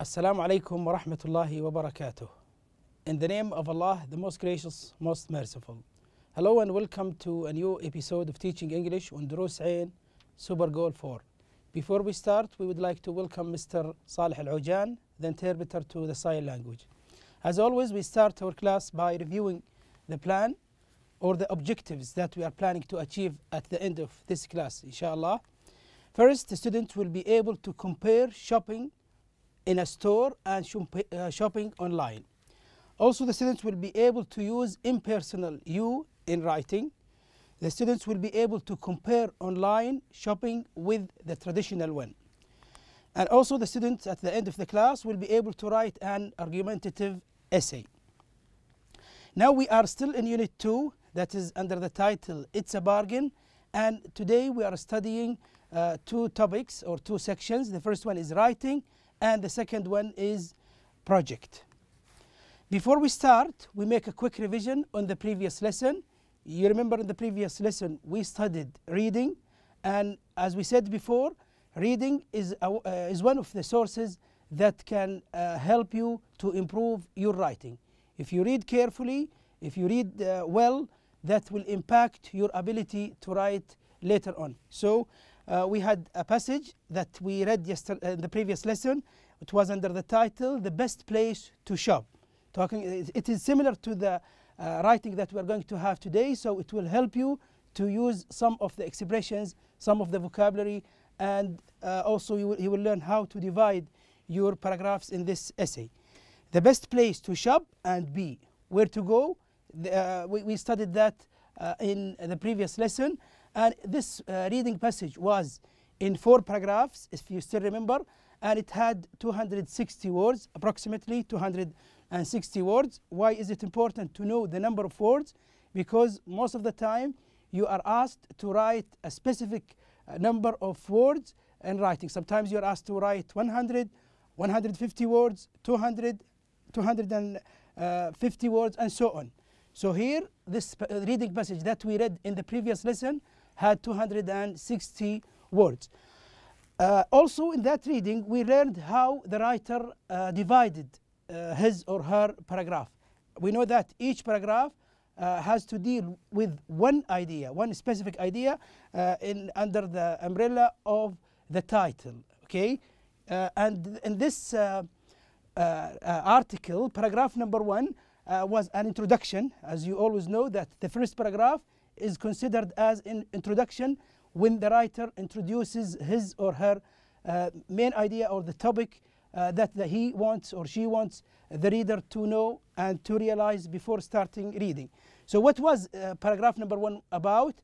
Assalamu alaikum wa rahmatullahi wa barakatuh. In the name of Allah, the most gracious, most merciful. Hello and welcome to a new episode of Teaching English on Durus Ain Super Goal 4. Before we start, we would like to welcome Mr. Salih Al Ujan, the interpreter to the sign language. As always, we start our class by reviewing the plan or the objectives that we are planning to achieve at the end of this class, inshallah. First, the student will be able to compare shopping in a store and uh, shopping online. Also, the students will be able to use impersonal you in writing. The students will be able to compare online shopping with the traditional one. And also the students at the end of the class will be able to write an argumentative essay. Now we are still in Unit 2 that is under the title It's a Bargain and today we are studying uh, two topics or two sections. The first one is writing and the second one is project. Before we start, we make a quick revision on the previous lesson. You remember in the previous lesson, we studied reading, and as we said before, reading is, a, uh, is one of the sources that can uh, help you to improve your writing. If you read carefully, if you read uh, well, that will impact your ability to write later on. So uh, we had a passage that we read yesterday, uh, in the previous lesson. It was under the title, The Best Place to Shop. Talking, it is similar to the uh, writing that we're going to have today, so it will help you to use some of the expressions, some of the vocabulary, and uh, also you will, you will learn how to divide your paragraphs in this essay. The best place to shop and be. Where to go, the, uh, we, we, studied that in the previous lesson. And this uh, reading passage was in four paragraphs, if you still remember, and it had 260 words, approximately 260 words. Why is it important to know the number of words? Because most of the time you are asked to write a specific uh, number of words in writing. Sometimes you're asked to write 100, 150 words, 200, 250 words, and so on. So here, this uh, reading passage that we read in the previous lesson had 260 words. Uh, also in that reading, we learned how the writer uh, divided uh, his or her paragraph. We know that each paragraph uh, has to deal with one idea, one specific idea uh, in, under the umbrella of the title, okay? Uh, and in this article, paragraph number one was an introduction. As you always know that the first paragraph is considered as an introduction when the writer introduces his or her uh, main idea or the topic uh, that the, he wants or she wants the reader to know and to realize before starting reading. So what was uh, paragraph number one about?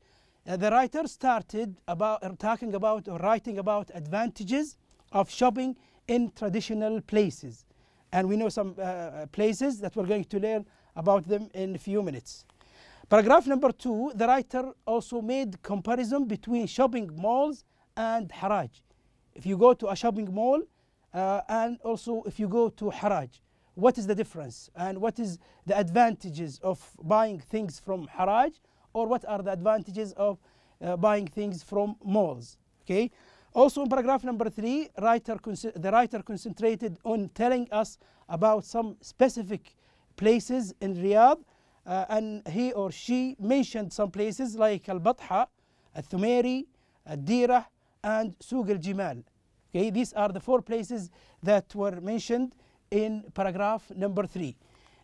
Uh, the writer started about uh, talking about or writing about advantages of shopping in traditional places. And we know some uh, places that we're going to learn about them in a few minutes. Paragraph number two, the writer also made comparison between shopping malls and haraj. If you go to a shopping mall uh, and also if you go to haraj, what is the difference and what is the advantages of buying things from haraj or what are the advantages of uh, buying things from malls, okay? Also in paragraph number three, writer the writer concentrated on telling us about some specific places in Riyadh uh, and he or she mentioned some places like Al-Batha, Al-Thumeri, Al-Dira, and Suq al-Jimal. Okay, these are the four places that were mentioned in paragraph number three.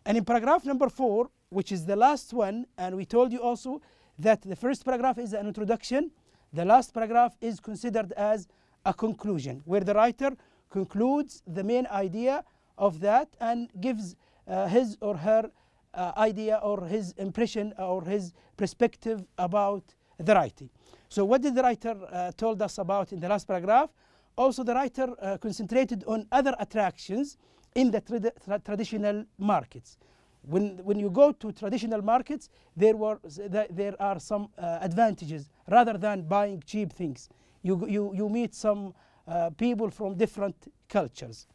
And in paragraph number four, which is the last one, and we told you also that the first paragraph is an introduction, the last paragraph is considered as a conclusion, where the writer concludes the main idea of that and gives uh, his or her uh, idea or his impression or his perspective about the writing. So what did the writer uh, told us about in the last paragraph? Also the writer uh, concentrated on other attractions in the tra traditional markets. When, when you go to traditional markets, there, were, th there are some uh, advantages rather than buying cheap things. You, you, you meet some uh, people from different cultures.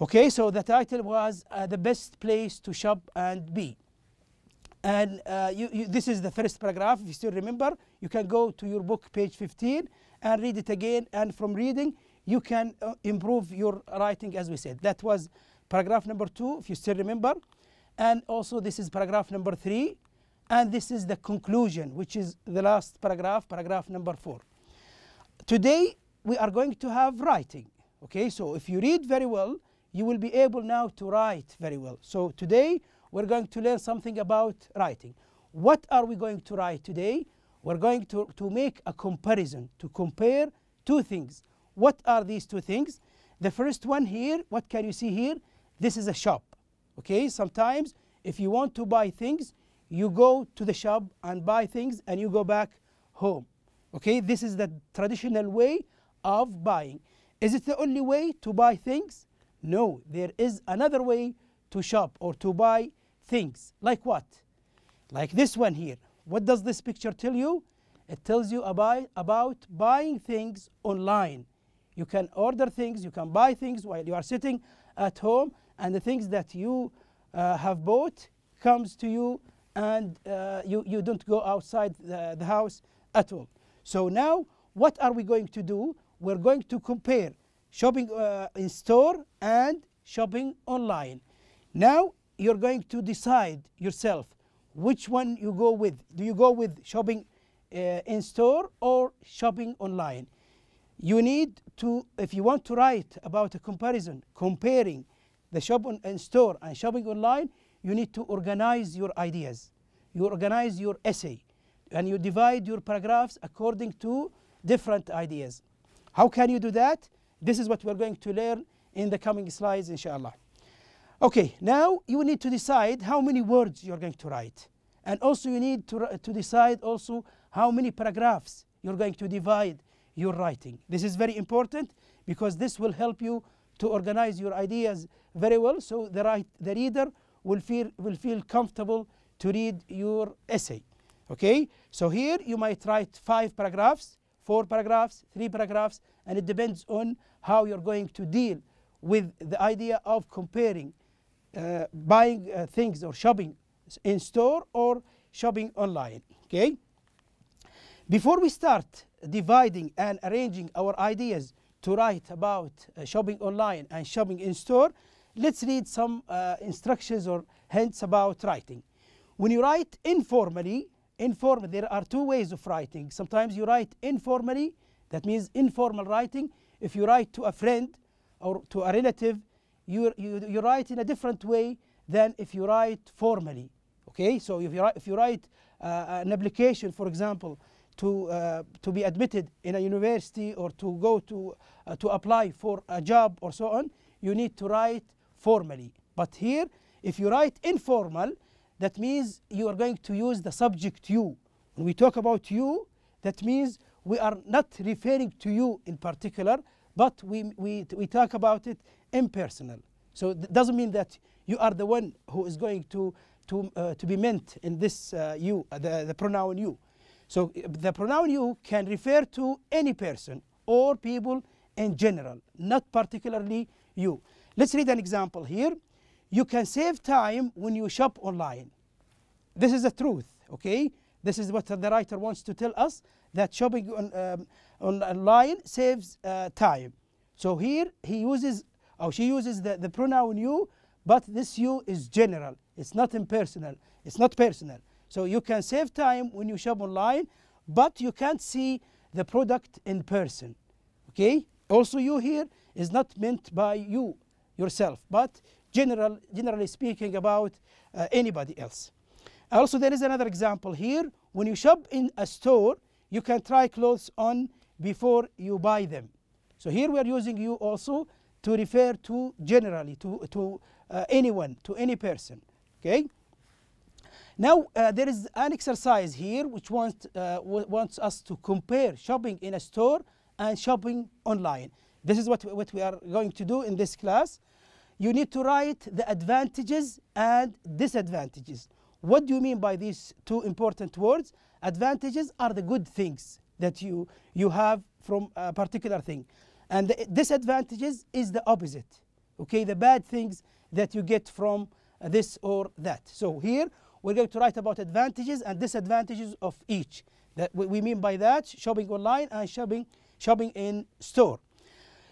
Okay, so the title was uh, The Best Place to Shop and Be. And uh, you, you, this is the first paragraph. If you still remember, you can go to your book, page 15, and read it again. And from reading, you can uh, improve your writing, as we said. That was paragraph number two, if you still remember. And also, this is paragraph number three. And this is the conclusion, which is the last paragraph, paragraph number four. Today, we are going to have writing. Okay, so if you read very well, you will be able now to write very well. So today we're going to learn something about writing. What are we going to write today? We're going to, to make a comparison, to compare two things. What are these two things? The first one here, what can you see here? This is a shop, okay? Sometimes if you want to buy things, you go to the shop and buy things and you go back home, okay? This is the traditional way of buying. Is it the only way to buy things? No, there is another way to shop or to buy things. Like what? Like this one here. What does this picture tell you? It tells you about, about buying things online. You can order things, you can buy things while you are sitting at home, and the things that you uh, have bought comes to you, and uh, you, you don't go outside the, the house at all. So now, what are we going to do? We're going to compare shopping uh, in store and shopping online. Now you're going to decide yourself which one you go with. Do you go with shopping uh, in store or shopping online? You need to, if you want to write about a comparison, comparing the shop on, in store and shopping online, you need to organize your ideas. You organize your essay and you divide your paragraphs according to different ideas. How can you do that? This is what we're going to learn in the coming slides, inshallah. Okay, now you need to decide how many words you're going to write. And also you need to, to decide also how many paragraphs you're going to divide your writing. This is very important because this will help you to organize your ideas very well so the, right, the reader will feel, will feel comfortable to read your essay. Okay, so here you might write five paragraphs, four paragraphs, three paragraphs, and it depends on how you're going to deal with the idea of comparing uh, buying uh, things or shopping in store or shopping online okay before we start dividing and arranging our ideas to write about uh, shopping online and shopping in store let's read some uh, instructions or hints about writing when you write informally inform there are two ways of writing sometimes you write informally that means informal writing, if you write to a friend or to a relative, you, you, you write in a different way than if you write formally. Okay, so if you, write, if you write uh, an application, for example, to, uh, to be admitted in a university or to go to, uh, to apply for a job or so on, you need to write formally. But here, if you write informal, that means you are going to use the subject you. When we talk about you, that means we are not referring to you in particular, but we, we, we talk about it impersonal. So it doesn't mean that you are the one who is going to, to, uh, to be meant in this uh, you, uh, the, the pronoun you. So uh, the pronoun you can refer to any person or people in general, not particularly you. Let's read an example here. You can save time when you shop online. This is the truth, okay? This is what the writer wants to tell us that shopping on, um, online saves uh, time. So here he uses, or she uses the, the pronoun you, but this you is general. It's not impersonal. It's not personal. So you can save time when you shop online, but you can't see the product in person. Okay? Also you here is not meant by you yourself, but general, generally speaking about uh, anybody else. Also, there is another example here. When you shop in a store, you can try clothes on before you buy them. So here we are using you also to refer to generally, to, to uh, anyone, to any person, okay? Now, uh, there is an exercise here which wants, uh, wants us to compare shopping in a store and shopping online. This is what, what we are going to do in this class. You need to write the advantages and disadvantages. What do you mean by these two important words? advantages are the good things that you, you have from a particular thing. And the disadvantages is the opposite, okay? The bad things that you get from this or that. So here we're going to write about advantages and disadvantages of each. That we mean by that shopping online and shopping, shopping in store.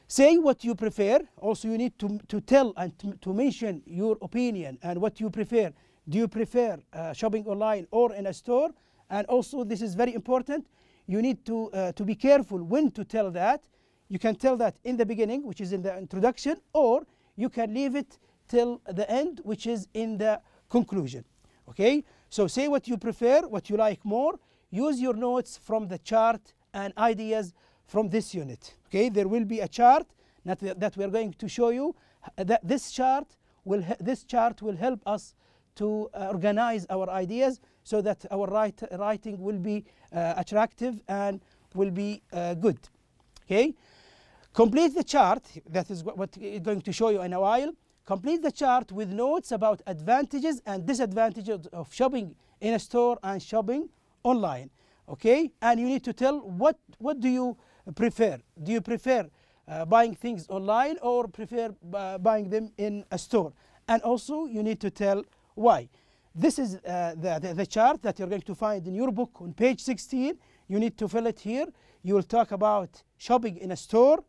Say what you prefer. Also, you need to, to tell and to, mention your opinion and what you prefer. Do you prefer uh, shopping online or in a store? And also this is very important. You need to, uh, to be careful when to tell that. You can tell that in the beginning, which is in the introduction, or you can leave it till the end, which is in the conclusion. Okay, so say what you prefer, what you like more. Use your notes from the chart and ideas from this unit. Okay, there will be a chart that, that we are going to show you. That this chart will this chart will help us to uh, organize our ideas so that our write, writing will be uh, attractive and will be uh, good. Okay, complete the chart. That is what, what going to show you in a while. Complete the chart with notes about advantages and disadvantages of shopping in a store and shopping online. Okay, and you need to tell what what do you prefer? Do you prefer uh, buying things online or prefer uh, buying them in a store? And also you need to tell why. This is uh, the, the, the, chart that you're going to find in your book on page 16. You need to fill it here. You will talk about shopping in a store.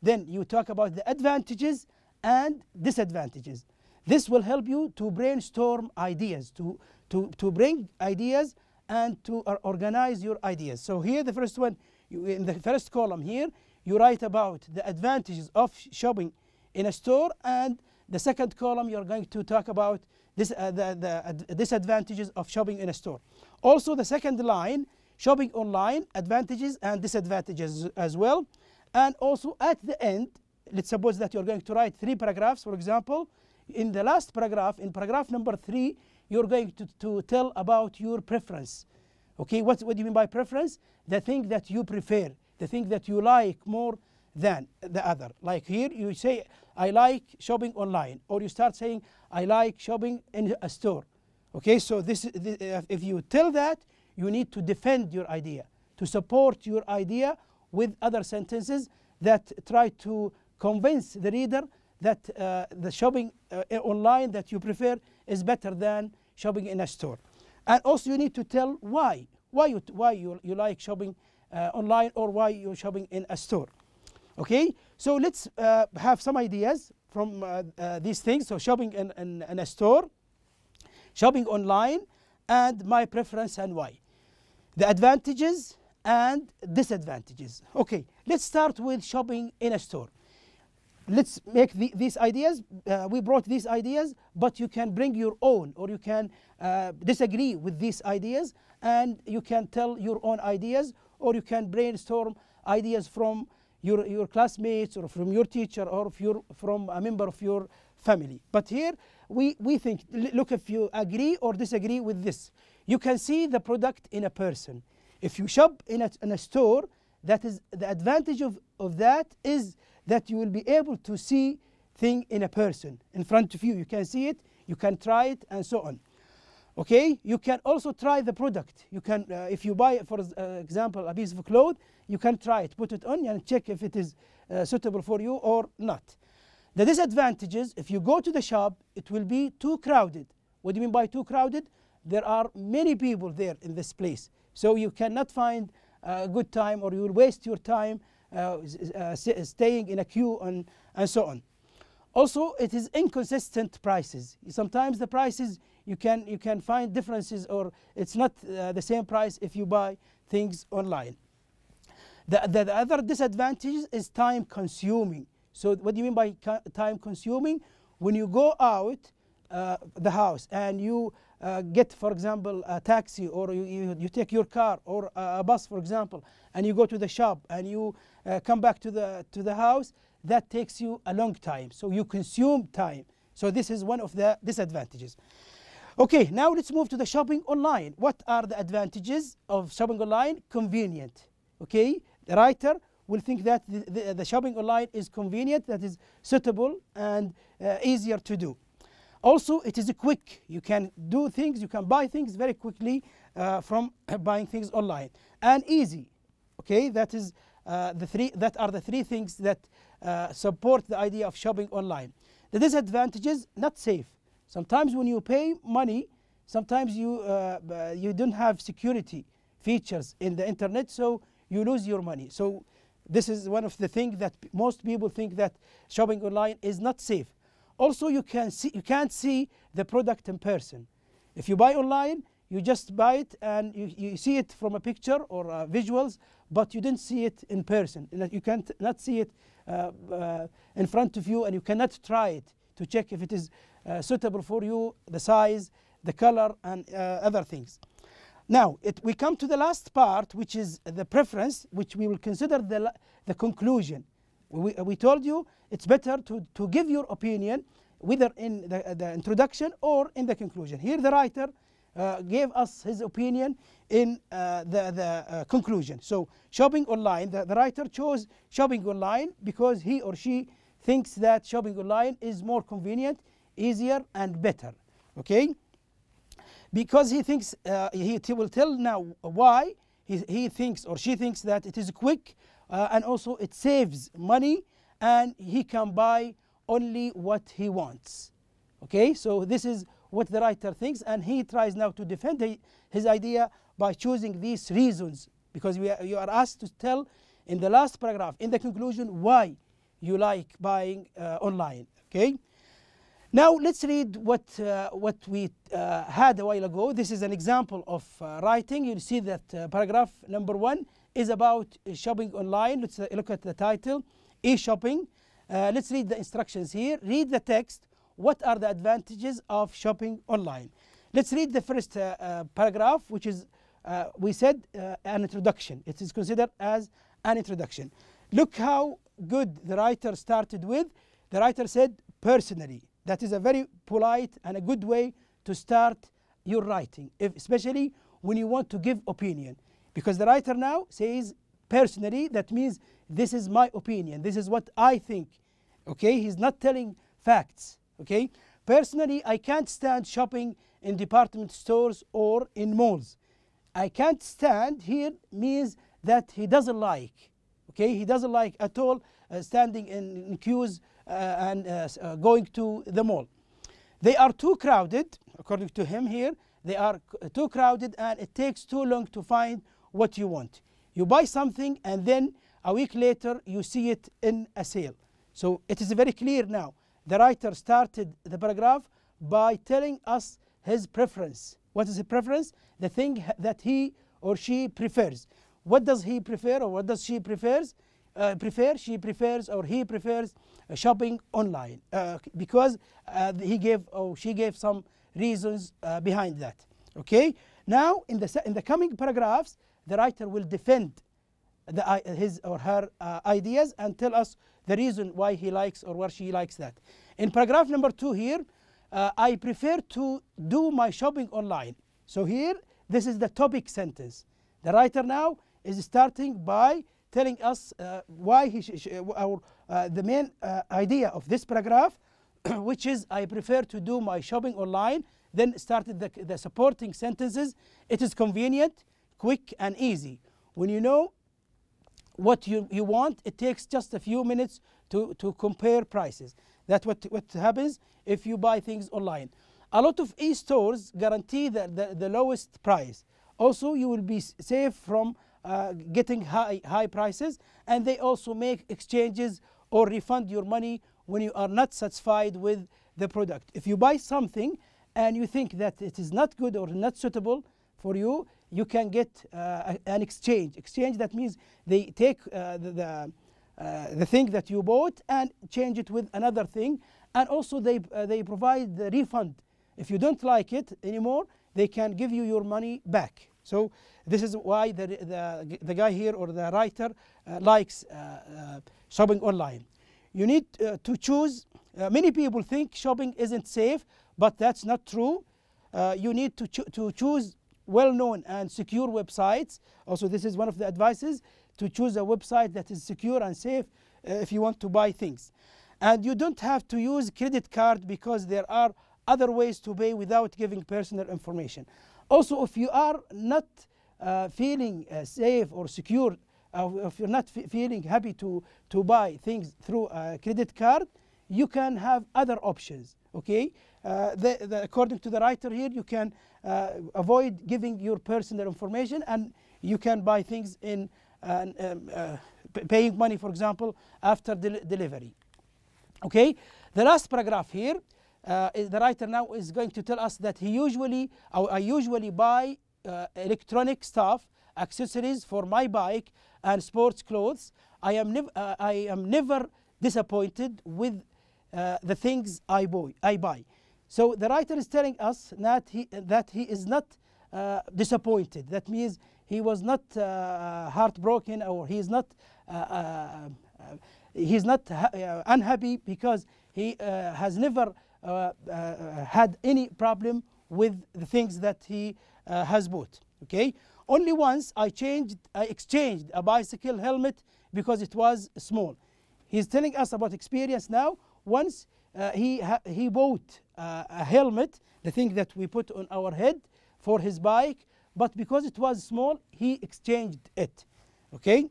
Then you talk about the advantages and disadvantages. This will help you to brainstorm ideas, to, to, to bring ideas and to organize your ideas. So here the first one, you, in the first column here, you write about the advantages of shopping in a store and the second column you're going to talk about this, uh, the, the disadvantages of shopping in a store. Also, the second line, shopping online, advantages and disadvantages as well. And also at the end, let's suppose that you're going to write three paragraphs, for example. In the last paragraph, in paragraph number three, you're going to, to tell about your preference. Okay, what, what do you mean by preference? The thing that you prefer, the thing that you like more than the other. Like here, you say, I like shopping online, or you start saying, I like shopping in a store. Okay, so this, this, uh, if you tell that, you need to defend your idea, to support your idea with other sentences that try to convince the reader that uh, the shopping uh, online that you prefer is better than shopping in a store. And also you need to tell why, why you, why you, you like shopping uh, online or why you're shopping in a store. Okay, so let's uh, have some ideas from uh, uh, these things. So shopping in, in, in, a store, shopping online, and my preference and why. The advantages and disadvantages. Okay, let's start with shopping in a store. Let's make the, these ideas. Uh, we brought these ideas, but you can bring your own or you can uh, disagree with these ideas and you can tell your own ideas or you can brainstorm ideas from your, your classmates or from your teacher or from a member of your family. But here we, we think, look, if you agree or disagree with this, you can see the product in a person. If you shop in a, in a store, that is the advantage of, of that is that you will be able to see thing in a person in front of you. You can see it, you can try it, and so on okay you can also try the product you can uh, if you buy for uh, example a piece of cloth you can try it put it on and check if it is uh, suitable for you or not the disadvantages if you go to the shop it will be too crowded what do you mean by too crowded there are many people there in this place so you cannot find a good time or you will waste your time uh, uh, staying in a queue and, and so on also it is inconsistent prices sometimes the prices you can you can find differences or it's not uh, the same price if you buy things online the, the, the other disadvantage is time consuming so what do you mean by time consuming when you go out uh, the house and you uh, get for example a taxi or you, you, you, take your car or a bus for example and you go to the shop and you uh, come back to the to the house that takes you a long time so you consume time so this is one of the disadvantages Okay, now let's move to the shopping online. What are the advantages of shopping online? Convenient. Okay, the writer will think that the, the, the shopping online is convenient, that is suitable and uh, easier to do. Also, it is quick. You can do things, you can buy things very quickly uh, from buying things online. And easy. Okay, that is uh, the three that are the three things that uh, support the idea of shopping online. The disadvantages, not safe Sometimes when you pay money, sometimes you, uh, you don't have security features in the internet, so you lose your money. So this is one of the things that most people think that shopping online is not safe. Also, you, can see, you can't see the product in person. If you buy online, you just buy it and you, you see it from a picture or uh, visuals, but you didn't see it in person. You can't not see it uh, uh, in front of you and you cannot try it to check if it is uh, suitable for you, the size, the color, and uh, other things. Now, it, we come to the last part, which is the preference, which we will consider the, the conclusion. We, we told you it's better to, to give your opinion, whether in the, the introduction or in the conclusion. Here, the writer uh, gave us his opinion in uh, the, the uh, conclusion. So shopping online, the, the, writer chose shopping online because he or she thinks that shopping online is more convenient easier and better okay because he thinks uh, he, he will tell now why he, he thinks or she thinks that it is quick uh, and also it saves money and he can buy only what he wants okay so this is what the writer thinks and he tries now to defend his idea by choosing these reasons because we are, you are asked to tell in the last paragraph in the conclusion why you like buying uh, online okay now let's read what, uh, what we uh, had a while ago. This is an example of uh, writing. You'll see that uh, paragraph number one is about shopping online. Let's uh, look at the title, e-shopping. Uh, let's read the instructions here. Read the text. What are the advantages of shopping online? Let's read the first paragraph, which is, we said, an introduction. It is considered as an introduction. Look how good the writer started with. The writer said, personally that is a very polite and a good way to start your writing, if, especially when you want to give opinion. Because the writer now says personally, that means this is my opinion, this is what I think. Okay, he's not telling facts. Okay, personally, I can't stand shopping in department stores or in malls. I can't stand here means that he doesn't like. Okay, he doesn't like at all uh, standing in, in queues uh, and uh, uh, going to the mall. They are too crowded, according to him here, they are too crowded and it takes too long to find what you want. You buy something and then a week later you see it in a sale. So it is very clear now. The writer started the paragraph by telling us his preference. What is his preference? The thing that he or she prefers. What does he prefer or what does she prefers? uh, prefer she prefers or he prefers uh, shopping online uh, because uh, he gave or she gave some reasons behind that okay now in the in the coming paragraphs the writer will defend the, his or her ideas and tell us the reason why he likes or why she likes that in paragraph number 2 here uh, I prefer to do my shopping online. So here, this is the topic sentence. The writer now is starting by telling us uh, why he sh uh, uh, the main uh, idea of this paragraph, which is I prefer to do my shopping online, then started the, the supporting sentences. It is convenient, quick, and easy. When you know what you, you want, it takes just a few minutes to, to compare prices. That's what, what happens if you buy things online. A lot of e-stores guarantee the, the, the lowest price. Also, you will be safe from uh, getting high, high prices and they also make exchanges or refund your money when you are not satisfied with the product. If you buy something and you think that it is not good or not suitable for you, you can get uh, an exchange. Exchange that means they take uh, the, the, uh, the, thing that you bought and change it with another thing and also they, uh, they provide the refund. If you don't like it anymore, they can give you your money back. So this is why the, the, the guy here or the writer uh, likes uh, uh shopping online. You need uh, to choose. Uh, many people think shopping isn't safe, but that's not true. you need to, cho to choose well-known and secure websites. Also, this is one of the advices to choose a website that is secure and safe if you want to buy things. And you don't have to use credit card because there are other ways to pay without giving personal information. Also, if you are not uh, feeling uh, safe or secure, uh, if you're not feeling happy to, to buy things through a credit card, you can have other options. Okay, uh, the, the, according to the writer here, you can uh, avoid giving your personal information and you can buy things in um, uh, paying money, for example, after del delivery. Okay, the last paragraph here uh, the writer now is going to tell us that he usually, I usually buy uh, electronic stuff, accessories for my bike and sports clothes. I am, nev uh, I am never disappointed with uh, the things I, boy, I buy. So the writer is telling us that he, that he is not uh, disappointed. That means he was not uh, heartbroken or he is not, he's not unhappy because he has never uh, uh, had any problem with the things that he uh, has bought. Okay, only once I changed, I exchanged a bicycle helmet because it was small. He's telling us about experience now. Once uh, he he bought uh, a helmet, the thing that we put on our head for his bike, but because it was small, he exchanged it. Okay,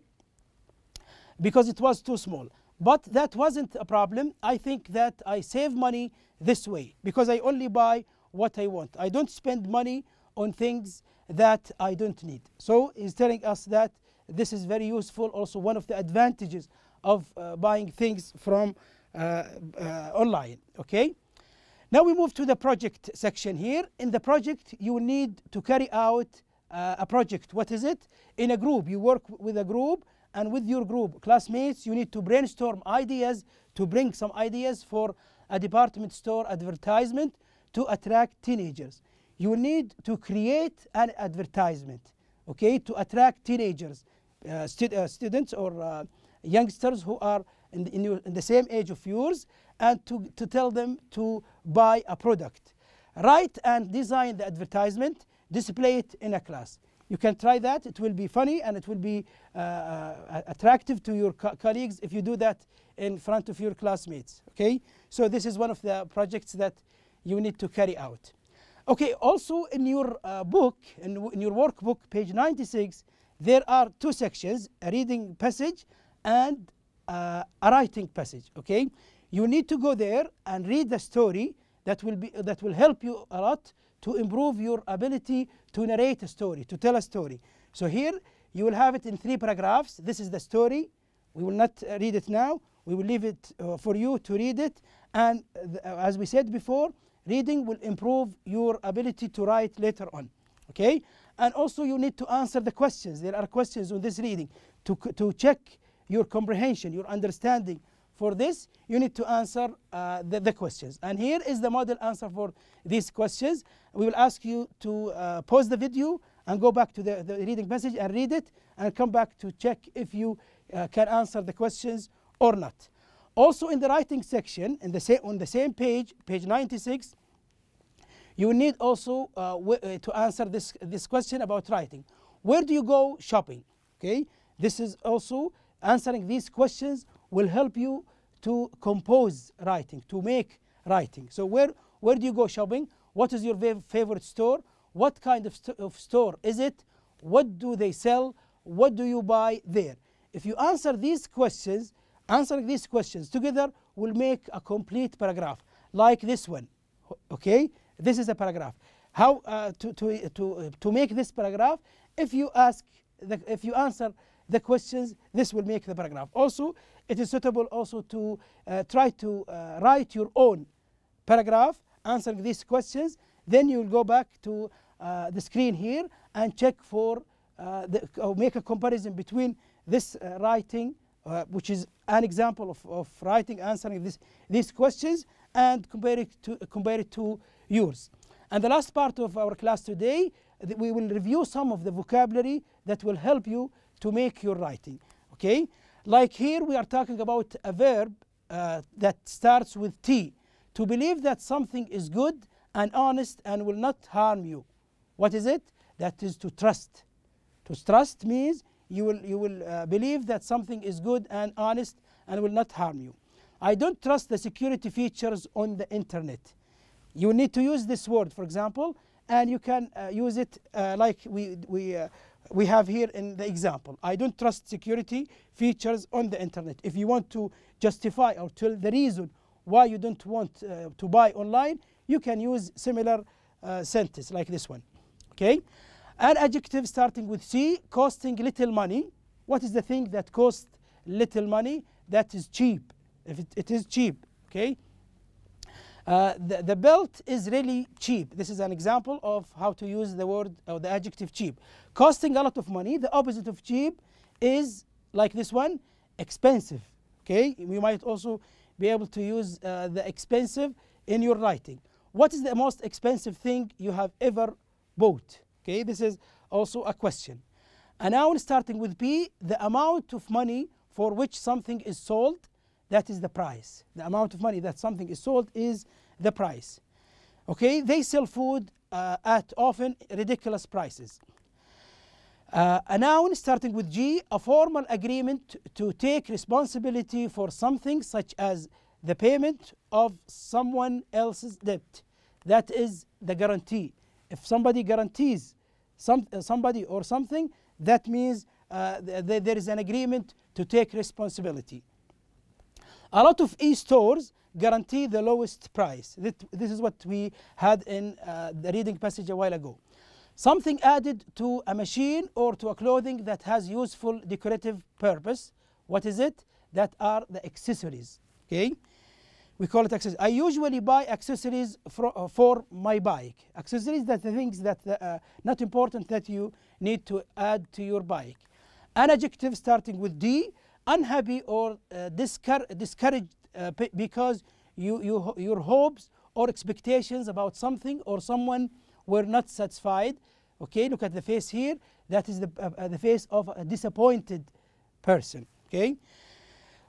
because it was too small. But that wasn't a problem. I think that I save money this way because I only buy what I want. I don't spend money on things that I don't need. So he's telling us that this is very useful. Also, one of the advantages of uh, buying things from uh, uh, online. Okay. Now we move to the project section here. In the project, you need to carry out uh, a project. What is it? In a group, you work with a group and with your group classmates, you need to brainstorm ideas to bring some ideas for a department store advertisement to attract teenagers. You need to create an advertisement, okay, to attract teenagers, uh, uh, students or uh, youngsters who are in the, in, your, in the, same age of yours and to, to tell them to buy a product. Write and design the advertisement, display it in a class. You can try that. It will be funny and it will be uh, uh attractive to your co colleagues if you do that in front of your classmates. Okay, so this is one of the projects that you need to carry out. Okay, also in your uh, book, in, in your workbook, page 96, there are two sections a reading passage and uh, a writing passage. Okay, you need to go there and read the story that will, be, that will help you a lot to improve your ability to narrate a story, to tell a story. So here you will have it in three paragraphs. This is the story. We will not uh, read it now. We will leave it uh, for you to read it. And uh, uh, as we said before, reading will improve your ability to write later on. Okay? And also you need to answer the questions. There are questions on this reading to, to check your comprehension, your understanding for this, you need to answer uh, the, the, questions. And here is the model answer for these questions. We will ask you to uh, pause the video and go back to the, the, reading message and read it and come back to check if you uh, can answer the questions or not. Also in the writing section, in the on the same page, page 96, you need also uh, uh, to answer this, this question about writing. Where do you go shopping? Okay, this is also answering these questions will help you to compose writing, to make writing. So where, where do you go shopping? What is your favorite store? What kind of, st of store is it? What do they sell? What do you buy there? If you answer these questions, answering these questions together will make a complete paragraph, like this one. Okay, this is a paragraph. How uh, to, to, to, to make this paragraph? If you ask, the, if you answer the questions, this will make the paragraph. Also, it is suitable also to uh, try to uh, write your own paragraph answering these questions. Then you will go back to uh, the screen here and check for uh, the, or make a comparison between this uh, writing, uh, which is an example of, of writing answering this, these questions, and compare it to compare it to yours. And the last part of our class today, we will review some of the vocabulary that will help you to make your writing. Okay, like here, we are talking about a verb uh, that starts with T. To believe that something is good and honest and will not harm you. What is it? That is to trust. To trust means you will, you will uh, believe that something is good and honest and will not harm you. I don't trust the security features on the internet. You need to use this word, for example, and you can uh, use it uh, like we, we uh, we have here in the example. I don't trust security features on the internet. If you want to justify or tell the reason why you don't want uh, to buy online, you can use similar uh, sentence like this one. Okay? An adjective starting with C, costing little money. What is the thing that costs little money? That is cheap. If it, it is cheap, okay? Uh, the, the belt is really cheap. This is an example of how to use the word or uh, the adjective cheap costing a lot of money. The opposite of cheap is like this one, expensive. Okay, you might also be able to use uh, the expensive in your writing. What is the most expensive thing you have ever bought? Okay, this is also a question. A noun starting with P, the amount of money for which something is sold, that is the price. The amount of money that something is sold is the price. Okay, they sell food uh, at often ridiculous prices. Uh, noun starting with G, a formal agreement to take responsibility for something such as the payment of someone else's debt. That is the guarantee. If somebody guarantees some, uh, somebody or something, that means uh, th there is an agreement to take responsibility. A lot of e-stores guarantee the lowest price. this is what we had in uh, the reading passage a while ago something added to a machine or to a clothing that has useful decorative purpose. What is it? That are the accessories. Okay, we call it accessories. I usually buy accessories for, uh, for my bike. Accessories that the things that uh, uh, not important that you need to add to your bike. An adjective starting with D, unhappy or uh, discour discouraged uh, because you, you, your hopes or expectations about something or someone were not satisfied. Okay, look at the face here. That is the, uh, uh, the face of a disappointed person. Okay,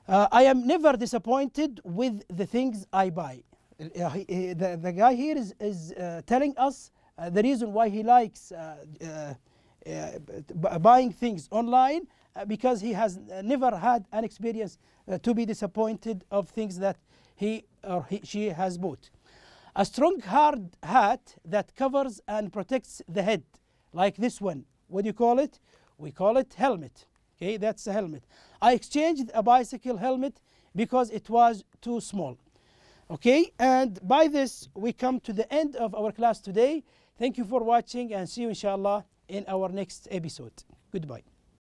uh, I am never disappointed with the things I buy. Uh, he, uh, the, the guy here is, is uh, telling us the reason why he likes buying things online because he has never had an experience to be disappointed of things that he or he, she has bought. A strong hard hat that covers and protects the head, like this one. What do you call it? We call it helmet. Okay, that's a helmet. I exchanged a bicycle helmet because it was too small. Okay, and by this we come to the end of our class today. Thank you for watching and see you inshallah in our next episode. Goodbye.